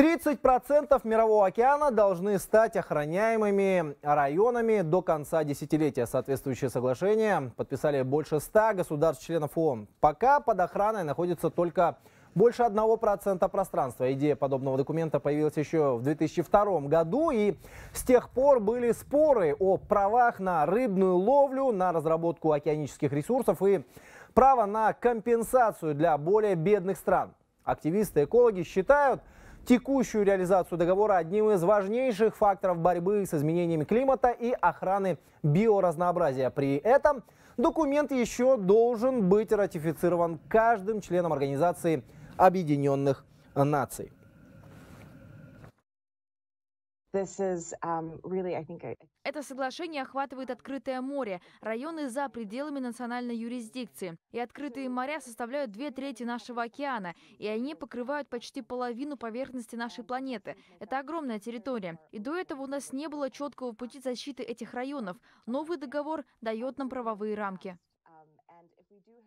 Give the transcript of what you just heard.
30% мирового океана должны стать охраняемыми районами до конца десятилетия. Соответствующее соглашение подписали больше 100 государств-членов ООН. Пока под охраной находится только больше 1% пространства. Идея подобного документа появилась еще в 2002 году, и с тех пор были споры о правах на рыбную ловлю, на разработку океанических ресурсов и право на компенсацию для более бедных стран. Активисты-экологи считают, текущую реализацию договора одним из важнейших факторов борьбы с изменениями климата и охраны биоразнообразия. При этом документ еще должен быть ратифицирован каждым членом Организации Объединенных Наций. Um, Это соглашение охватывает открытое море, районы за пределами национальной юрисдикции. И открытые моря составляют две трети нашего океана, и они покрывают почти половину поверхности нашей планеты. Это огромная территория. И до этого у нас не было четкого пути защиты этих районов. Новый договор дает нам правовые рамки. Um,